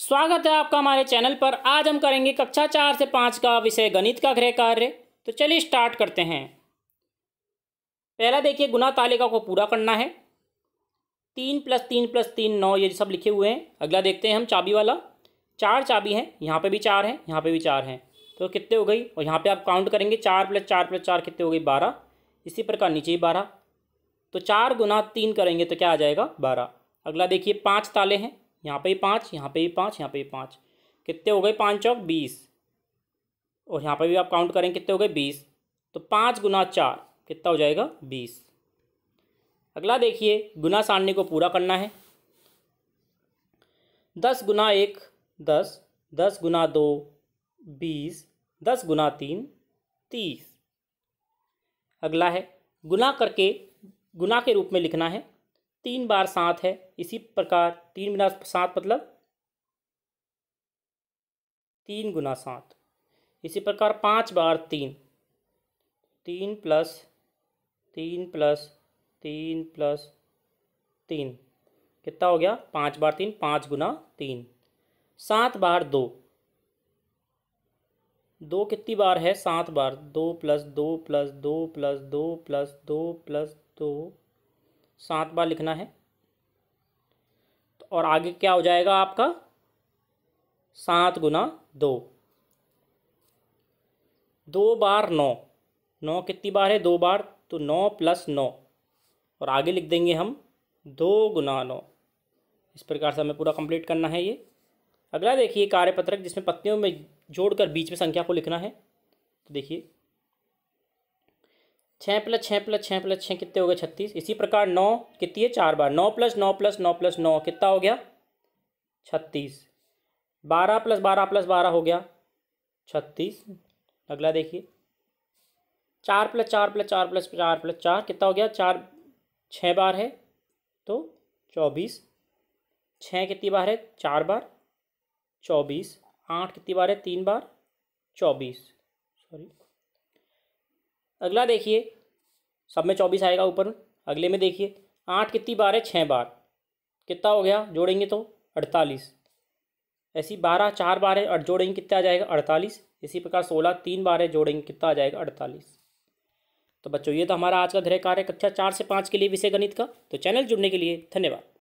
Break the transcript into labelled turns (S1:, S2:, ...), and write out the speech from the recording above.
S1: स्वागत है आपका हमारे चैनल पर आज हम करेंगे कक्षा चार से पाँच का विषय गणित का गृह कार्य तो चलिए स्टार्ट करते हैं पहला देखिए गुना तालिका को पूरा करना है तीन प्लस तीन प्लस तीन नौ ये सब लिखे हुए हैं अगला देखते हैं हम चाबी वाला चार चाबी हैं यहाँ पे भी चार हैं यहाँ पे भी चार हैं तो कितने हो गई और यहाँ पे आप काउंट करेंगे चार प्लस चार प्लस चार कितने हो गई बारह इसी प्रकार नीचे ही बारह तो चार गुना तीन करेंगे तो क्या आ जाएगा बारह अगला देखिए पाँच ताले हैं यहाँ पे ही पाँच यहाँ पे ही पाँच यहाँ पे ही पाँच कितने हो गए पाँच चौक बीस और यहाँ पर भी आप काउंट करें कितने हो गए बीस तो पाँच गुना चार कितना हो जाएगा बीस अगला देखिए गुना सारणी को पूरा करना है दस गुना एक दस दस गुना दो बीस दस गुना तीन तीस अगला है गुना करके गुना के रूप में लिखना है तीन बार सात है इसी प्रकार तीन गुना सात मतलब तीन गुना सात इसी प्रकार पाँच बार तीन तीन प्लस तीन प्लस तीन प्लस तीन कितना हो गया पाँच बार तीन पाँच गुना तीन सात बार दो दो कितनी बार है सात बार दो प्लस दो प्लस दो प्लस दो प्लस दो प्लस दो सात बार लिखना है तो और आगे क्या हो जाएगा आपका सात गुना दो दो बार नौ नौ कितनी बार है दो बार तो नौ प्लस नौ और आगे लिख देंगे हम दो गुना नौ इस प्रकार से हमें पूरा कंप्लीट करना है ये अगला देखिए कार्यपत्रक जिसमें पत्तियों में जोड़कर बीच में संख्या को लिखना है तो देखिए छः प्लस छः प्लस छः प्लस छः कितने हो गए छत्तीस इसी प्रकार नौ कितनी है चार बार नौ प्लस नौ प्लस नौ प्लस नौ कितना हो गया छत्तीस बारह प्लस बारह प्लस बारह हो गया छत्तीस अगला देखिए चार प्लस चार प्लस चार प्लस चार प्लस चार कितना हो गया चार छः बार है तो चौबीस छः कितनी बार है चार बार चौबीस आठ कितनी बार है तीन बार चौबीस सॉरी अगला देखिए सब में चौबीस आएगा ऊपर अगले में देखिए आठ कितनी बार है छः बार कितना हो गया जोड़ेंगे तो अड़तालीस ऐसी बारह चार बार है और जोड़ेंगे कितना आ जाएगा अड़तालीस इसी प्रकार सोलह तीन बार है जोड़ेंगे कितना आ जाएगा अड़तालीस तो बच्चों ये तो हमारा आज का गृह कार्य कक्षा चार से पाँच के लिए विषय गणित का तो चैनल जुड़ने के लिए धन्यवाद